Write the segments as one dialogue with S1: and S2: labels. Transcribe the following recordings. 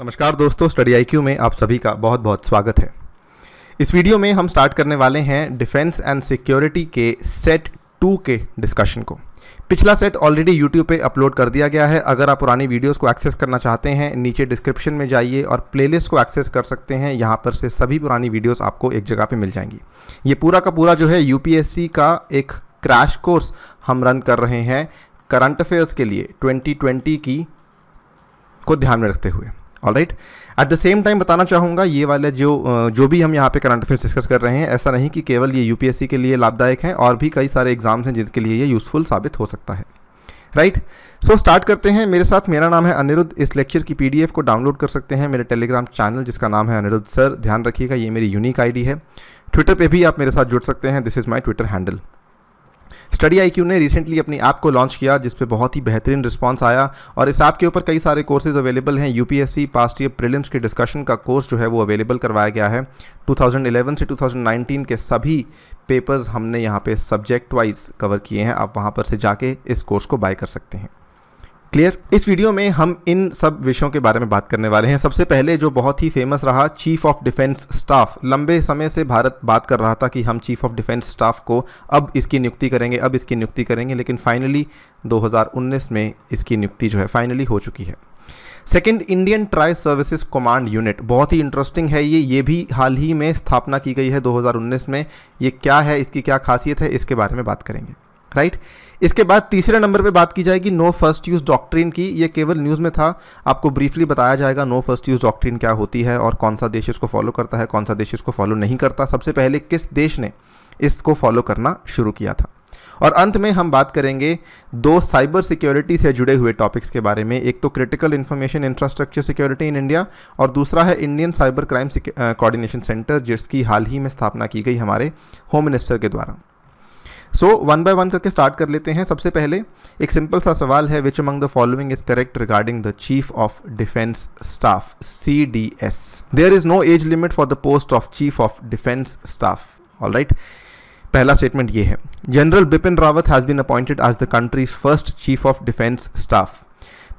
S1: नमस्कार दोस्तों स्टडी आई में आप सभी का बहुत बहुत स्वागत है इस वीडियो में हम स्टार्ट करने वाले हैं डिफेंस एंड सिक्योरिटी के सेट टू के डिस्कशन को पिछला सेट ऑलरेडी यूट्यूब पे अपलोड कर दिया गया है अगर आप पुरानी वीडियोस को एक्सेस करना चाहते हैं नीचे डिस्क्रिप्शन में जाइए और प्लेलिस्ट को एक्सेस कर सकते हैं यहाँ पर से सभी पुरानी वीडियोस आपको एक जगह पे मिल जाएंगी ये पूरा का पूरा जो है यूपीएससी का एक क्रैश कोर्स हम रन कर रहे हैं करंट अफेयर्स के लिए ट्वेंटी की को ध्यान में रखते हुए all right at the same time बताना चाहूँगा ये वाले जो जो भी हम यहाँ पे करंट अफेयर्स डिस्कस कर रहे हैं ऐसा नहीं कि केवल ये यूपीएससी के लिए लाभदायक हैं और भी कई सारे एग्जाम्स हैं जिनके लिए ये यूज़फुल साबित हो सकता है राइट सो स्टार्ट करते हैं मेरे साथ मेरा नाम है अनिरुद्ध इस लेक्चर की पीडीएफ को डाउनलोड कर सकते हैं मेरे टेलीग्राम चैनल जिसका नाम है अनिरुद्ध सर ध्यान रखिएगा ये मेरी यूनिक आईडी है ट्विटर पे भी आप मेरे साथ जुड़ सकते हैं this is my Twitter handle study I ने रिसेंटली अपनी ऐप को लॉन्च किया जिस पर बहुत ही बेहतरीन रिस्पॉन्स आया और इस ऐप के ऊपर कई सारे कोर्सेज अवेलेबल हैं यूपीएससी पास्ट ईयर प्रीलिम्स के डिस्कशन का कोर्स जो है वो अवेलेबल करवाया गया है 2011 से 2019 के सभी पेपर्स हमने यहाँ पे सब्जेक्ट वाइज कवर किए हैं आप वहाँ पर से जाके इस कोर्स को बाय कर सकते हैं क्लियर इस वीडियो में हम इन सब विषयों के बारे में बात करने वाले हैं सबसे पहले जो बहुत ही फेमस रहा चीफ ऑफ डिफेंस स्टाफ लंबे समय से भारत बात कर रहा था कि हम चीफ ऑफ डिफेंस स्टाफ को अब इसकी नियुक्ति करेंगे अब इसकी नियुक्ति करेंगे लेकिन फाइनली 2019 में इसकी नियुक्ति जो है फाइनली हो चुकी है second Indian tri services command unit बहुत ही इंटरेस्टिंग है ये ये भी हाल ही में स्थापना की गई है 2019 में ये क्या है इसकी क्या खासियत है इसके बारे में बात करेंगे राइट right? इसके बाद तीसरे नंबर पे बात की जाएगी नो फर्स्ट यूज़ डॉक्ट्रिन की ये केवल न्यूज़ में था आपको ब्रीफली बताया जाएगा नो फर्स्ट यूज़ डॉक्ट्रिन क्या होती है और कौन सा देश इसको फॉलो करता है कौन सा देश इसको फॉलो नहीं करता सबसे पहले किस देश ने इसको फॉलो करना शुरू किया था और अंत में हम बात करेंगे दो साइबर सिक्योरिटी से जुड़े हुए टॉपिक्स के बारे में एक तो critical information infrastructure security in India और दूसरा है Indian cyber crime coordination centre जिसकी हाल ही में स्थापना की गई हमारे होम मिनिस्टर के द्वारा सो वन बाय वन करके स्टार्ट कर लेते हैं सबसे पहले एक सिंपल सा सवाल है which among the following is correct regarding the chief of defence staff C D S there is no age limit for the post of chief of defence staff all right पहला statement ये है general Bipin Rawat has been appointed as the country's first chief of defence staff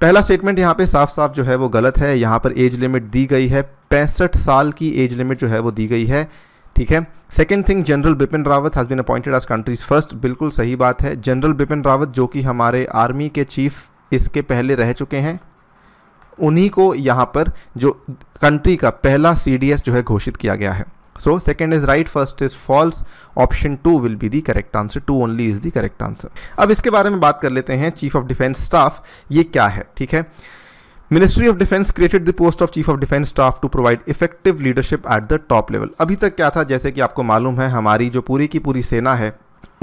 S1: पहला statement यहाँ पे साफ साफ जो है वो गलत है यहाँ पर एज लिमिट दी गई है पैंसठ साल की एज लिमिट जो है वो दी गई है ठीक है second thing general Bipin Rawat has been appointed as country's first बिल्कुल सही बात है जनरल बिपिन रावत जो कि हमारे आर्मी के चीफ इसके पहले रह चुके हैं उन्हीं को यहाँ पर जो कंट्री का पहला सी जो है घोषित किया गया है so second is right first is false option two will be the correct answer two only is the correct answer अब इसके बारे में बात कर लेते हैं चीफ ऑफ डिफेंस स्टाफ ये क्या है ठीक है ministry of defence created the post of chief of defence staff to provide effective leadership at the top level अभी तक क्या था जैसे कि आपको मालूम है हमारी जो पूरी की पूरी सेना है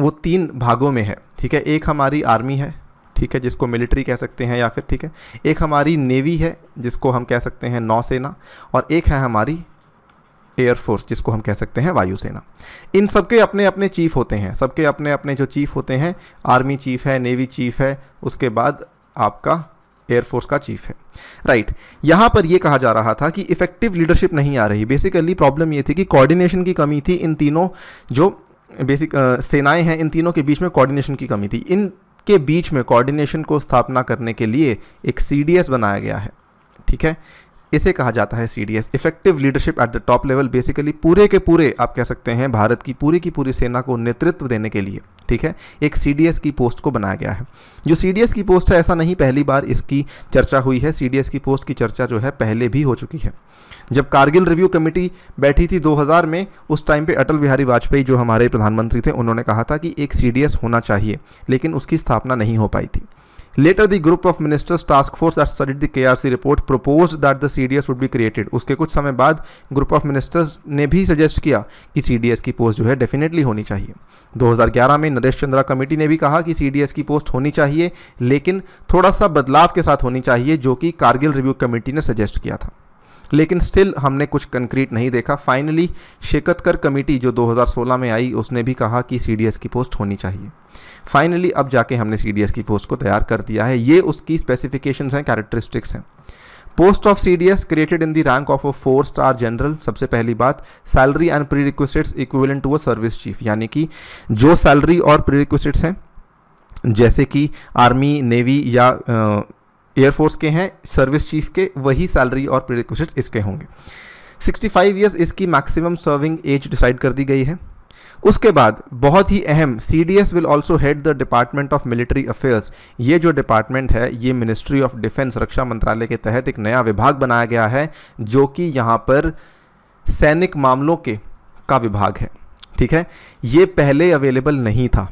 S1: वो तीन भागों में है ठीक है एक हमारी आर्मी है ठीक है जिसको मिलिट्री कह सकते हैं या फिर ठीक है एक हमारी नेवी है जिसको हम कह सकते हैं नौसेना और एक है हमारी एयरफोर्स जिसको हम कह सकते हैं वायुसेना इन सबके अपने अपने चीफ होते हैं सबके अपने अपने जो चीफ होते हैं आर्मी चीफ है नेवी चीफ है उसके बाद आपका एयरफोर्स का चीफ है राइट right. पर यह कहा जा रहा था कि इफेक्टिव लीडरशिप नहीं आ रही बेसिकली प्रॉब्लम यह थी कि कोऑर्डिनेशन की कमी थी इन तीनों जो बेसिक सेनाएं हैं इन तीनों के बीच में कोऑर्डिनेशन की कमी थी इन के बीच में कोऑर्डिनेशन को स्थापना करने के लिए एक सी बनाया गया है ठीक है इसे कहा जाता है C D S effective leadership at the top level basically पूरे के पूरे आप कह सकते हैं भारत की पूरी की पूरी सेना को नेतृत्व देने के लिए ठीक है एक सी डी एस की पोस्ट को बनाया गया है जो सी डी एस की पोस्ट है ऐसा नहीं पहली बार इसकी चर्चा हुई है सी डी एस की पोस्ट की चर्चा जो है पहले भी हो चुकी है जब कारगिल रिव्यू कमेटी बैठी थी 2000 में उस टाइम पे अटल बिहारी वाजपेयी जो हमारे प्रधानमंत्री थे उन्होंने कहा था कि एक सी होना चाहिए लेकिन उसकी स्थापना नहीं हो पाई थी later the group of ministers task force that studied the KRC report propose that the CDS would be created उसके कुछ समय बाद ग्रुप ऑफ मिनिस्टर्स ने भी सजेस्ट किया कि सीडीएस की पोस्ट जो है डेफिनेटली होनी चाहिए 2011 में नरेश चंद्रा कमेटी ने भी कहा कि सीडीएस की पोस्ट होनी चाहिए लेकिन थोड़ा सा बदलाव के साथ होनी चाहिए जो कि कारगिल रिव्यू कमेटी ने सजेस्ट किया था लेकिन स्टिल हमने कुछ कंक्रीट नहीं देखा फाइनली शेकतकर कमेटी जो 2016 में आई उसने भी कहा कि सीडीएस की पोस्ट होनी चाहिए फाइनली अब जाके हमने सी की पोस्ट को तैयार कर दिया है ये उसकी स्पेसिफिकेशन हैं कैरेक्टरिस्टिक्स हैं post of C D S created in the rank of a four star general सबसे पहली बात salary and perquisites equivalent to a service chief यानी कि जो सैलरी और प्री रिक्वेस्ट हैं जैसे कि आर्मी नेवी या एयरफोर्स के हैं सर्विस चीफ के वही सैलरी और प्री रिक्वेस्ट इसके होंगे 65 फाइव ईयर्स इसकी मैक्सिमम सर्विंग एज डिसाइड कर दी गई है उसके बाद बहुत ही अहम C D S will also head the department of military affairs ये जो डिपार्टमेंट है ये मिनिस्ट्री ऑफ डिफेंस रक्षा मंत्रालय के तहत एक नया विभाग बनाया गया है जो कि यहाँ पर सैनिक मामलों के का विभाग है ठीक है ये पहले अवेलेबल नहीं था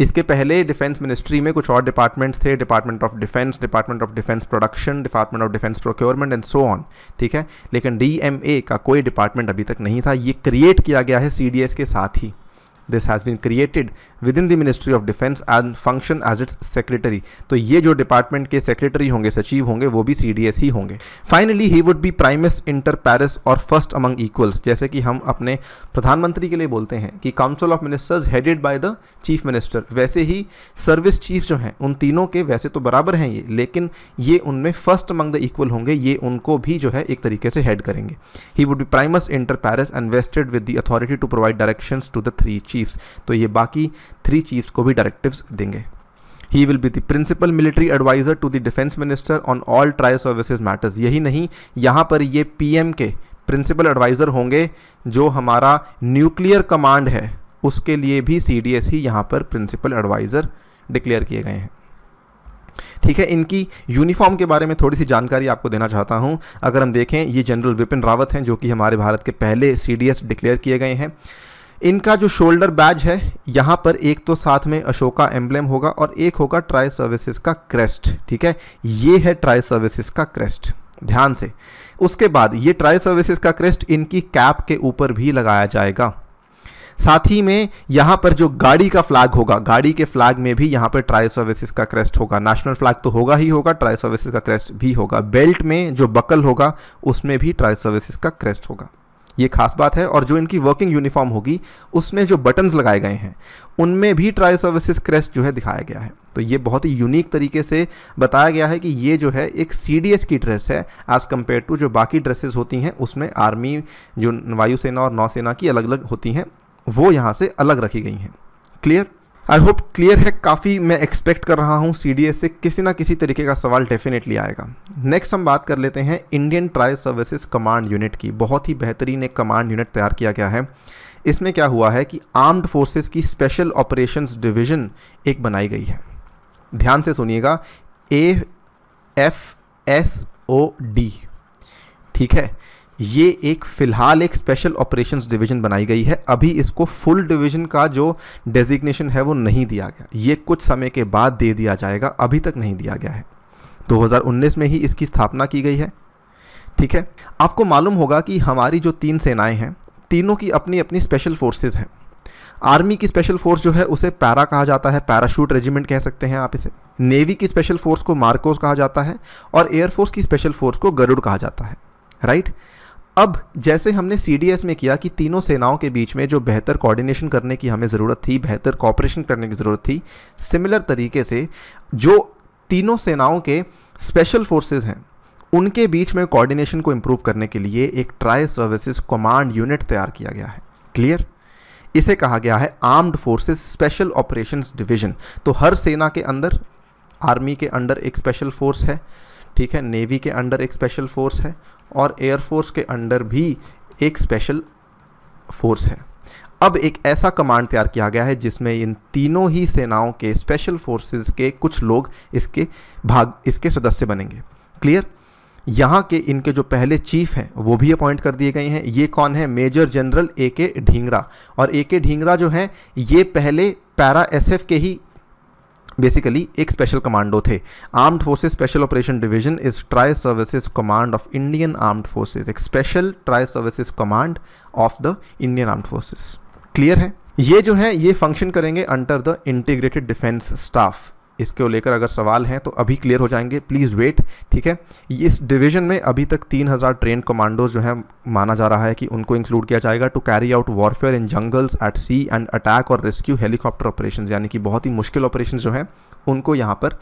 S1: इसके पहले डिफेंस मिनिस्ट्री में कुछ और डिपार्टमेंट्स थे department of defence department of defence production department of defence procurement and so on ठीक है लेकिन डी का कोई डिपार्टमेंट अभी तक नहीं था ये क्रिएट किया गया है सी के साथ ही this has been created within the ministry of defence and function as its secretary तो ये जो डिपार्टमेंट के सेक्रेटरी होंगे सचिव होंगे वो भी सी डी एस ही होंगे finally he would be primus inter pares और फर्स्ट अमंग इक्वल्स जैसे कि हम अपने प्रधानमंत्री के लिए बोलते हैं कि council of ministers headed by the chief minister वैसे ही सर्विस चीफ जो हैं उन तीनों के वैसे तो बराबर हैं ये लेकिन ये उनमें फर्स्ट अमंग द इक्वल होंगे ये उनको भी जो है एक तरीके से हेड करेंगे he would be primus inter pares and vested with the authority to provide direction to the three chiefs तो ये बाकी थ्री चीफ्स को भी डायरेक्टिव्स देंगे he will be the principal military adviser to the defence minister on all tri services matters यही नहीं यहाँ पर ये पीएम के प्रिंसिपल एडवाइज़र होंगे जो हमारा न्यूक्लियर कमांड है उसके लिए भी सी ही यहाँ पर प्रिंसिपल एडवाइज़र डिक्लेयर किए गए हैं ठीक है इनकी यूनिफॉर्म के बारे में थोड़ी सी जानकारी आपको देना चाहता हूं अगर हम देखें ये जनरल विपिन रावत हैं जो कि हमारे भारत के पहले सी डिक्लेयर किए गए हैं इनका जो शोल्डर बैज है यहाँ पर एक तो साथ में अशोका एम्बलेम होगा और एक होगा ट्राई सर्विसेज का क्रेस्ट ठीक है ये है ट्राई सर्विसेज का क्रेस्ट ध्यान से उसके बाद ये ट्राई सर्विसेज का क्रेस्ट इनकी कैप के ऊपर भी लगाया जाएगा साथ ही में यहाँ पर जो गाड़ी का फ्लैग होगा गाड़ी के फ्लैग में भी यहाँ पर ट्राई सर्विसेज का क्रेस्ट होगा नेशनल फ्लैग तो होगा ही होगा ट्राई सर्विसेज का क्रेस्ट भी होगा बेल्ट में जो बकल होगा उसमें भी ट्राई सर्विसेज का क्रेस्ट होगा ये खास बात है और जो इनकी वर्किंग यूनिफॉर्म होगी उसमें जो बटन्स लगाए गए हैं उनमें भी ट्राई सर्विसेज क्रेस्ट जो है दिखाया गया है तो ये बहुत ही यूनिक तरीके से बताया गया है कि ये जो है एक सी की ड्रेस है एज़ कम्पेयर टू जो बाकी ड्रेसेस होती हैं उसमें आर्मी जो वायुसेना और नौसेना की अलग अलग होती हैं वो यहाँ से अलग रखी गई हैं क्लियर आई होप क्लियर है काफ़ी मैं एक्सपेक्ट कर रहा हूँ सी से किसी ना किसी तरीके का सवाल डेफिनेटली आएगा नेक्स्ट हम बात कर लेते हैं Indian tri services command unit की बहुत ही बेहतरीन एक कमांड यूनिट तैयार किया गया है इसमें क्या हुआ है कि आर्म्ड फोर्सेस की स्पेशल ऑपरेशंस डिवीजन एक बनाई गई है ध्यान से सुनिएगा A F S O D ठीक है ये एक फ़िलहाल एक स्पेशल ऑपरेशंस डिवीज़न बनाई गई है अभी इसको फुल डिवीज़न का जो डेजिग्नेशन है वो नहीं दिया गया ये कुछ समय के बाद दे दिया जाएगा अभी तक नहीं दिया गया है 2019 में ही इसकी स्थापना की गई है ठीक है आपको मालूम होगा कि हमारी जो तीन सेनाएं हैं तीनों की अपनी अपनी स्पेशल फोर्सेज हैं आर्मी की स्पेशल फोर्स जो है उसे पैरा कहा जाता है पैराशूट रेजिमेंट कह सकते हैं आप इसे नेवी की स्पेशल फोर्स को मार्कोस कहा जाता है और एयरफोर्स की स्पेशल फोर्स को गरुड़ कहा जाता है राइट right? अब जैसे हमने सी में किया कि तीनों सेनाओं के बीच में जो बेहतर कोऑर्डिनेशन करने की हमें ज़रूरत थी बेहतर कॉपरेशन करने की ज़रूरत थी सिमिलर तरीके से जो तीनों सेनाओं के स्पेशल फोर्सेज हैं उनके बीच में कोऑर्डिनेशन को इम्प्रूव करने के लिए एक ट्राई सर्विसेज कमांड यूनिट तैयार किया गया है क्लियर इसे कहा गया है armed forces special operations division तो हर सेना के अंदर आर्मी के अंडर एक स्पेशल फोर्स है ठीक है नेवी के अंडर एक स्पेशल फोर्स है और एयरफोर्स के अंडर भी एक स्पेशल फोर्स है अब एक ऐसा कमांड तैयार किया गया है जिसमें इन तीनों ही सेनाओं के स्पेशल फोर्सेस के कुछ लोग इसके भाग इसके सदस्य बनेंगे क्लियर यहाँ के इनके जो पहले चीफ हैं वो भी अपॉइंट कर दिए गए हैं ये कौन है मेजर जनरल ए के ढींगरा और ए के ढींगरा जो हैं ये पहले पैरा एसएफ के ही बेसिकली एक स्पेशल कमांडो थे armed forces special operation division is tri services command of Indian armed forces एक special tri services command of the Indian armed forces clear है ये जो है ये फंक्शन करेंगे under the integrated defence staff इसको लेकर अगर सवाल हैं तो अभी क्लियर हो जाएंगे प्लीज़ वेट ठीक है इस डिवीज़न में अभी तक 3000 ट्रेन कमांडोज जो है माना जा रहा है कि उनको इंक्लूड किया जाएगा to carry out warfare in jungles at sea and attack और रेस्क्यू हेलीकॉप्टर ऑपरेशन यानी कि बहुत ही मुश्किल ऑपरेशन जो हैं उनको यहाँ पर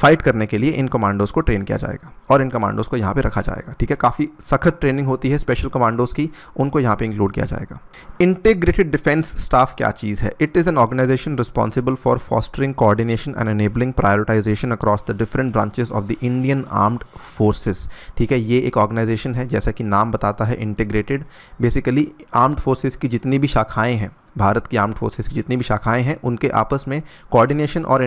S1: फाइट करने के लिए इन कमांडोज़ को ट्रेन किया जाएगा और इन कमांडोज़ को यहाँ पे रखा जाएगा ठीक है काफ़ी सख्त ट्रेनिंग होती है स्पेशल कमांडोज़ की उनको यहाँ पे इंक्लूड किया जाएगा इंटीग्रेटेड डिफेंस स्टाफ क्या चीज़ है it is an organisation responsible for fostering coordination and enabling prioritisation across the different branches of the Indian armed forces ठीक है ये एक ऑर्गेनाइजेशन है जैसा कि नाम बताता है इंटीग्रेटेड बेसिकली आर्म्ड फोर्सेज की जितनी भी शाखाएँ हैं भारत की आर्म्ड फोर्सेस की जितनी भी शाखाएं हैं उनके आपस में कोऑर्डिनेशन और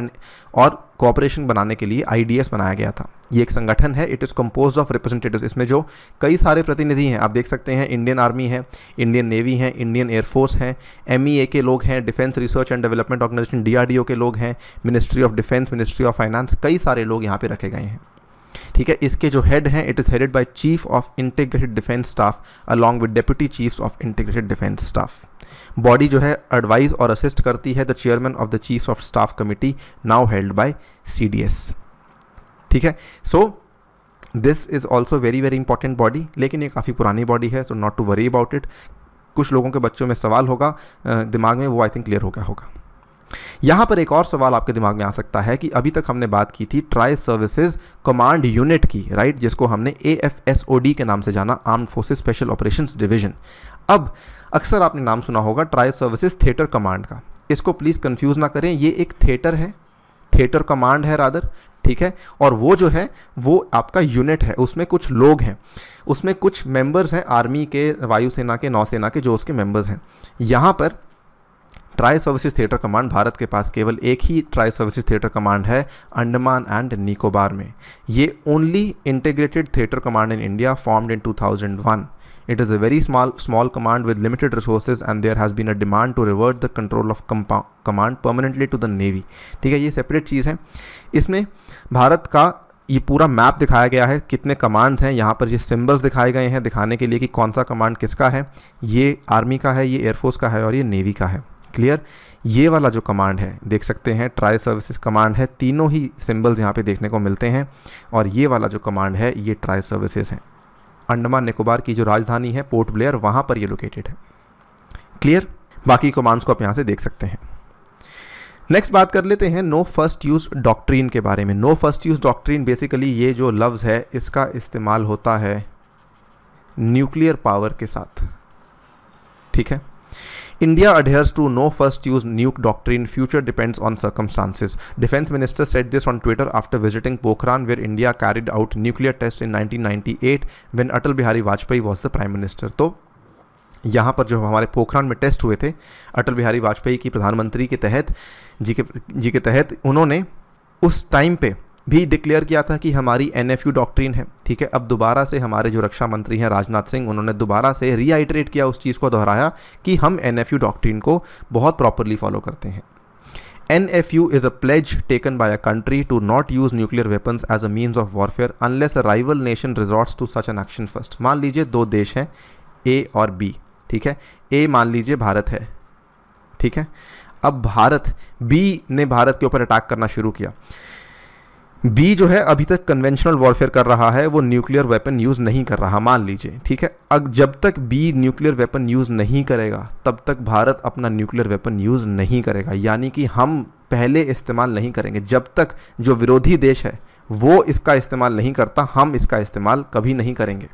S1: और कोऑपरेशन बनाने के लिए आई बनाया गया था ये एक संगठन है it is compose of representative इसमें जो कई सारे प्रतिनिधि हैं आप देख सकते हैं इंडियन आर्मी है इंडियन नेवी है इंडियन एयरफोर्स हैं एम के लोग हैं defence research and development organisation D के लोग हैं ministry of defence ministry of finance कई सारे लोग यहाँ पर रखे गए हैं ठीक है इसके जो हेड हैं it is headed by chief of integrated defence staff along with deputy chiefs of integrated defence staff body जो है एडवाइज और असिस्ट करती है the chairman of the chief of staff committee now held by C ठीक है so this is also very very important body लेकिन ये काफ़ी पुरानी बॉडी है so not to worry about it कुछ लोगों के बच्चों में सवाल होगा दिमाग में वो आई थिंक क्लियर हो गया होगा यहाँ पर एक और सवाल आपके दिमाग में आ सकता है कि अभी तक हमने बात की थी ट्राई सर्विसेज कमांड यूनिट की राइट जिसको हमने A F S O D के नाम से जाना arm forces special operation division अब अक्सर आपने नाम सुना होगा ट्राई सर्विसेज थिएटर कमांड का इसको प्लीज़ कंफ्यूज ना करें ये एक थिएटर है थिएटर कमांड है रादर ठीक है और वो जो है वो आपका यूनिट है उसमें कुछ लोग हैं उसमें कुछ मेंबर्स हैं आर्मी के वायुसेना के नौसेना के जो उसके मेंबर्स हैं यहाँ पर tri services theatre command Bharat के पास केवल एक ही ट्राई सर्विसेज थिएटर कमांड है अंडमान एंड निकोबार में ये only integrated theatre command in India formed in 2001 is a very small small command with limited limited and and has has a demand to revert the control of of command permanently to the navy ठीक है ये separate चीज़ है इसमें भारत का ये पूरा map दिखाया गया है कितने कमांड्स हैं यहाँ पर ये सिंबल्स दिखाए गए हैं दिखाने के लिए कि कौन सा कमांड किसका है ये आर्मी का है ये एयरफोर्स का है और ये नेवी का है क्लियर ये वाला जो कमांड है देख सकते हैं ट्राई सर्विसेज कमांड है तीनों ही सिंबल्स यहाँ पे देखने को मिलते हैं और ये वाला जो कमांड है ये ट्राई सर्विसेज हैं अंडमान निकोबार की जो राजधानी है पोर्ट ब्लेयर वहाँ पर ये लोकेटेड है क्लियर बाकी कमांड्स को आप यहाँ से देख सकते हैं नेक्स्ट बात कर लेते हैं नो फर्स्ट यूज़ डॉक्ट्रीन के बारे में no first use doctrine basically ये जो लफ्ज़ है इसका इस्तेमाल होता है न्यूक्लियर पावर के साथ ठीक है India adheres to no first use nuke doctrine, future depends on circumstances. Defense Minister said this on Twitter after visiting Pokhran, where India carried out nuclear tests in 1998 when Atal Bihari Vajpayee was the Prime Minister. तो यहाँ पर जो हमारे पोखरान में test हुए थे अटल बिहारी वाजपेयी की प्रधानमंत्री के तहत जी के जी के तहत उन्होंने उस टाइम पे भी डिक्लेयर किया था कि हमारी एन एफ यू डॉक्ट्रीन है ठीक है अब दोबारा से हमारे जो रक्षा मंत्री हैं राजनाथ सिंह उन्होंने दोबारा से रीआइटरेट किया उस चीज़ को दोहराया कि हम एन एफ यू डॉक्ट्रीन को बहुत प्रॉपरली फॉलो करते हैं you is a pledge taken by a country to not use nuclear weapons as a means of warfare unless a rival nation resorts to such an action first मान लीजिए दो देश हैं ए और बी ठीक है ए मान लीजिए भारत है ठीक है अब भारत बी ने भारत के ऊपर अटैक करना शुरू किया बी जो है अभी तक कन्वेंशनल वॉरफेयर कर रहा है वो न्यूक्लियर वेपन यूज़ नहीं कर रहा मान लीजिए ठीक है अब जब तक बी न्यूक्लियर वेपन यूज़ नहीं करेगा तब तक भारत अपना न्यूक्लियर वेपन यूज़ नहीं करेगा यानी कि हम पहले इस्तेमाल नहीं करेंगे जब तक जो विरोधी देश है वो इसका इस्तेमाल नहीं करता हम इसका इस्तेमाल कभी नहीं करेंगे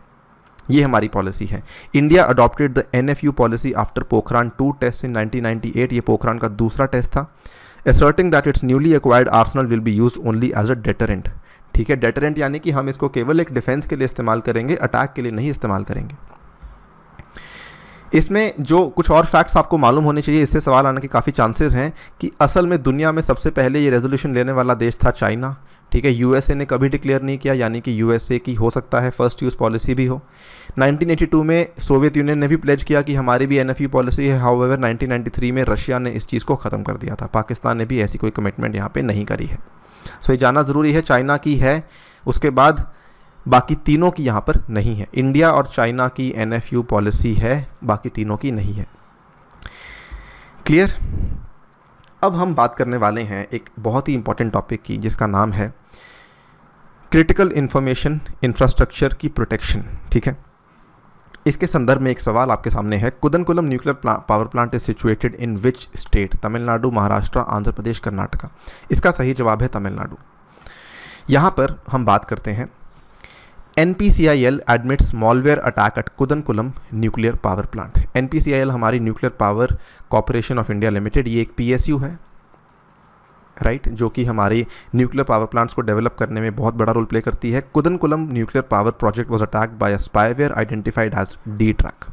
S1: ये हमारी पॉलिसी है India adopted the N policy after Pokhran two test in nineteen ये पोखरान का दूसरा टेस्ट था asserting that its newly acquired arsenal will be use only as a deterrent ठीक है डेटरेंट यानी कि हम इसको केवल एक डिफेंस के लिए इस्तेमाल करेंगे अटैक के लिए नहीं इस्तेमाल करेंगे इसमें जो कुछ और फैक्ट्स आपको मालूम होने चाहिए इससे सवाल आने के काफ़ी चांसेस हैं कि असल में दुनिया में सबसे पहले ये रेजोल्यूशन लेने वाला देश था चाइना ठीक है यूएसए ने कभी डिक्लेयर नहीं किया यानी कि यूएसए की हो सकता है फर्स्ट यूज़ पॉलिसी भी हो 1982 में सोवियत यूनियन ने भी प्लेज किया कि हमारी भी एन पॉलिसी है हाउ एवर नाइनटीन में रशिया ने इस चीज़ को ख़त्म कर दिया था पाकिस्तान ने भी ऐसी कोई कमिटमेंट यहाँ पर नहीं करी है सो so, ये जाना ज़रूरी है चाइना की है उसके बाद बाकी तीनों की यहाँ पर नहीं है इंडिया और चाइना की एन पॉलिसी है बाकी तीनों की नहीं है क्लियर अब हम बात करने वाले हैं एक बहुत ही इंपॉर्टेंट टॉपिक की जिसका नाम है क्रिटिकल इन्फॉर्मेशन इंफ्रास्ट्रक्चर की प्रोटेक्शन ठीक है इसके संदर्भ में एक सवाल आपके सामने है कुदनकुलम न्यूक्लियर प्ला, power plant is situated in which state Tamil Nadu Maharashtra Andhra Pradesh Karnataka इसका सही जवाब है तमिलनाडु यहाँ पर हम बात करते हैं L admits malware attack at Kudankulam nuclear power plant L हमारी nuclear power corporation of India limited ये एक यू है राइट right, जो कि हमारी न्यूक्लियर पावर प्लांट्स को डेवलप करने में बहुत बड़ा रोल प्ले करती है Kudankulam nuclear power project was attack by a spyware identified as D track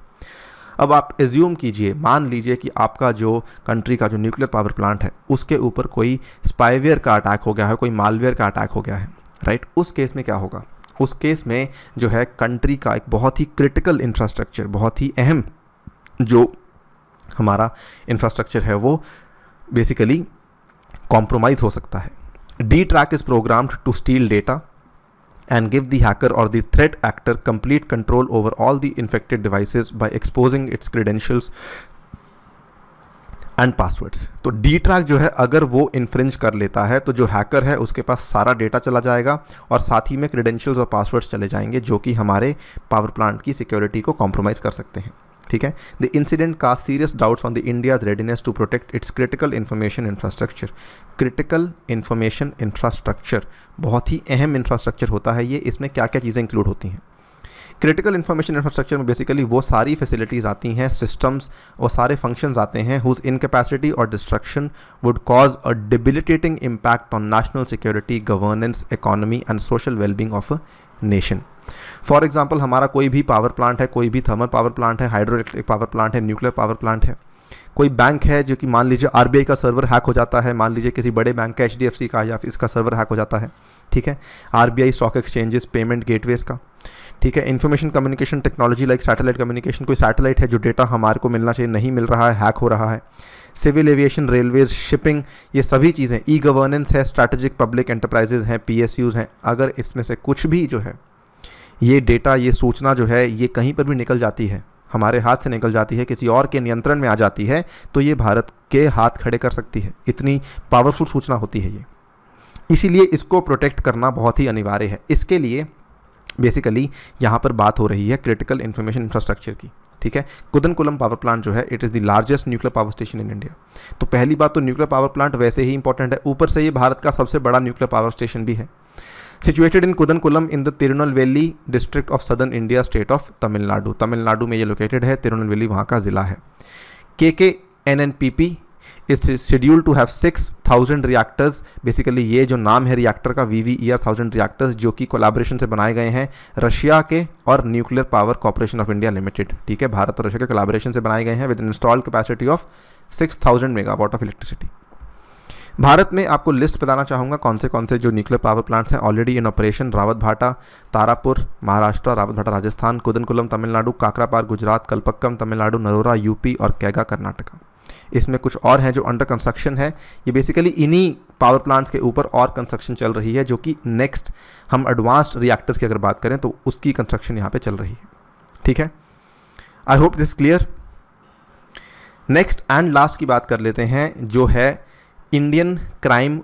S1: अब आप एज्यूम कीजिए मान लीजिए कि आपका जो कंट्री का जो न्यूक्लियर पावर प्लांट है उसके ऊपर कोई स्पाईवेयर का अटैक हो गया है कोई मालवेयर का अटैक हो गया है राइट right? उस केस में क्या होगा उस केस में जो है कंट्री का एक बहुत ही क्रिटिकल इंफ्रास्ट्रक्चर बहुत ही अहम जो हमारा इंफ्रास्ट्रक्चर है वो बेसिकली कॉम्प्रोमाइज हो सकता है D track is program to steal data and give the hacker or the threat actor complete control over all the infected devices by exposing its credentials and passwords तो D track जो है अगर वो इन्फ्रेंच कर लेता है तो जो हैकर है उसके पास सारा डेटा चला जाएगा और साथ ही में क्रेडेंशियल्स और पासवर्ड्स चले जाएंगे जो कि हमारे पावर प्लांट की सिक्योरिटी को कॉम्प्रोमाइज़ कर सकते हैं ठीक है द इंसिडेंट का serious doubts on the India's readiness to protect its critical information infrastructure critical information infrastructure बहुत ही अहम इंफ्रास्ट्रक्चर होता है ये इसमें क्या क्या चीज़ें इंक्लूड होती हैं क्रिटिकल इंफॉर्मेशन इंफ्रास्ट्रक्चर में बेसिकली वो सारी फैसिलिटीज़ आती हैं सिस्टम्स और सारे फंक्शंस आते हैं whose incapacity or destruction would cause a debilitating impact on national security governance economy and social wellbeing of a nation for example हमारा कोई भी पावर प्लांट है कोई भी थर्मल पावर प्लांट है हाइड्रो इलेक्ट्रिक पावर प्लांट है nuclear power plant है कोई बैंक है जो कि मान लीजिए आर का सर्वर हैक हो जाता है मान लीजिए किसी बड़े बैंक का एच का या फिर इसका सर्वर हैक हो जाता है ठीक है आर स्टॉक एक्सचेंजेस पेमेंट गेटवेज का ठीक है information communication technology like satellite communication कोई सैटेलाइट है जो डेटा हमारे को मिलना चाहिए नहीं मिल रहा है हैक हो रहा है सिविल एविएशन रेलवेज शिपिंग ये सभी चीज़ें ई गवर्नेंस है स्ट्रैटेजिक पब्लिक एंटरप्राइजेज हैं पी हैं अगर इसमें से कुछ भी जो है ये डेटा ये सूचना जो है ये कहीं पर भी निकल जाती है हमारे हाथ से निकल जाती है किसी और के नियंत्रण में आ जाती है तो ये भारत के हाथ खड़े कर सकती है इतनी पावरफुल सूचना होती है ये इसीलिए इसको प्रोटेक्ट करना बहुत ही अनिवार्य है इसके लिए बेसिकली यहाँ पर बात हो रही है क्रिटिकल इन्फॉर्मेशन इंफ्रास्ट्रक्चर की ठीक है कुदनकुलम पावर प्लांट जो है it is the largest nuclear power station in India तो पहली बात तो न्यूक्लियर पावर प्लांट वैसे ही इंपॉर्टेंट है ऊपर से ये भारत का सबसे बड़ा न्यूक्लियर पावर स्टेशन भी है situated in Kudankulam in the Tirunelveli district of India India state of Tamil Nadu Tamil Nadu में ये लोकेटेड है वैली वहाँ का ज़िला है K K N N P P is schedule to have six thousand reactors basically ये जो नाम है रिएक्टर का V V E R thousand reactors जो कि कोलाब्रेशन से बनाए गए हैं रशिया के और nuclear power corporation of India limited ठीक है भारत और रशिया के कोलाब्रेशन से बनाए गए हैं with install capacity of six thousand megawatt of electricity Bharat में आपको लिस्ट बताना चाहूँगा कौन से कौन से जो न्यूक्लियर पावर प्लांट्स हैं already in operation Rawat Bhata Tarapur Maharashtra Rawat Bhata Rajasthan Kudankulam Tamil Nadu Kakrapar Gujarat Kalpakkam Tamil Nadu Narora UP और कैगा कर्नाटका इसमें कुछ और हैं जो अंडर कंस्ट्रक्शन है ये बेसिकली इन्हीं पावर प्लांट्स के ऊपर और कंस्ट्रक्शन चल रही है जो कि नेक्स्ट हम एडवांस्ड रिएक्टर्स की अगर बात करें तो उसकी कंस्ट्रक्शन यहाँ पर चल रही है ठीक है I hope this clear next and last की बात कर लेते हैं जो है Indian crime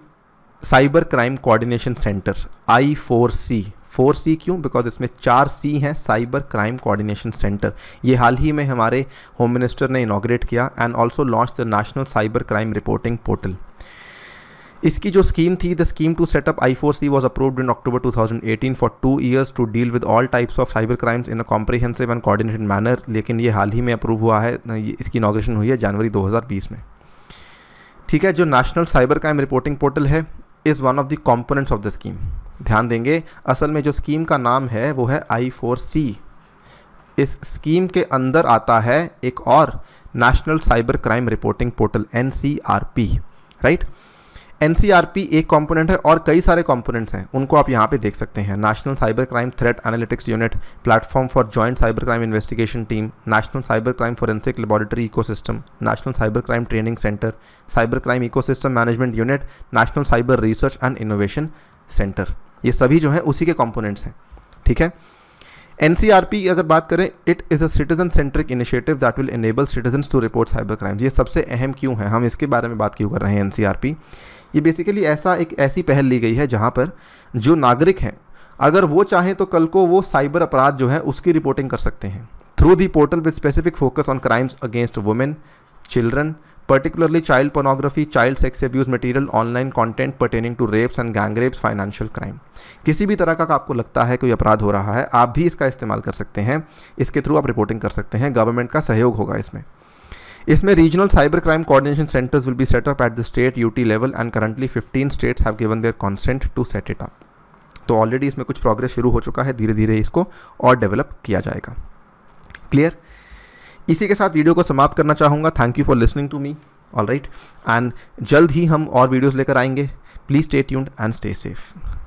S1: cyber crime coordination centre I four C four C क्यों बिकॉज इसमें चार सी हैं साइबर क्राइम कोऑर्डिनेशन सेंटर ये हाल ही में हमारे होम मिनिस्टर ने इनाग्रेट किया and also launch the national cyber crime reporting portal इसकी जो स्कीम थी the scheme to setup I four C was approved in October 2018 for two years to deal with all types of cyber crimes in a comprehensive and coordinated manner लेकिन ये हाल ही में approve हुआ है इसकी इनाग्रेशन हुई है जनवरी दो हज़ार बीस में ठीक है जो national cyber crime reporting portal है is one of the components of the scheme ध्यान देंगे असल में जो स्कीम का नाम है वो है आई फोर सी इस स्कीम के अंदर आता है एक और national cyber crime reporting portal N C R P right एन एक कॉम्पोनेंट है और कई सारे कंपोनेंट्स हैं उनको आप यहाँ पे देख सकते हैं national cyber crime threat analytics unit platform for joint cyber crime investigation team national cyber crime forensic laboratory ecosystem national cyber crime training centre cyber crime ecosystem management unit national cyber research and innovation centre ये सभी जो हैं उसी के components हैं ठीक है N की अगर बात करें it is a citizen centric initiative that will enable citizen to report cyber crimes ये सबसे अहम क्यों है हम इसके बारे में बात क्यों कर रहे हैं एन ये बेसिकली ऐसा एक ऐसी पहल ली गई है जहाँ पर जो नागरिक हैं अगर वो चाहें तो कल को वो साइबर अपराध जो है उसकी रिपोर्टिंग कर सकते हैं through the portal with specific focus on crimes against women children particularly child pornography child sex abuse material, online content pertaining to rapes and gang rapes financial crime किसी भी तरह का आपको लगता है कोई अपराध हो रहा है आप भी इसका इस्तेमाल कर सकते हैं इसके थ्रू आप रिपोर्टिंग कर सकते हैं गवर्नमेंट का सहयोग होगा इसमें इसमें regional cyber crime coordination centres will be setup at the state UT level and currently 15 states have given their consent to set it up तो ऑलरेडी इसमें कुछ प्रोग्रेस शुरू हो चुका है धीरे धीरे इसको और डेवलप किया जाएगा क्लियर इसी के साथ वीडियो को समाप्त करना चाहूँगा thank you for listening to me all right and जल्द ही हम और वीडियोज़ लेकर आएंगे please stay tuned and stay safe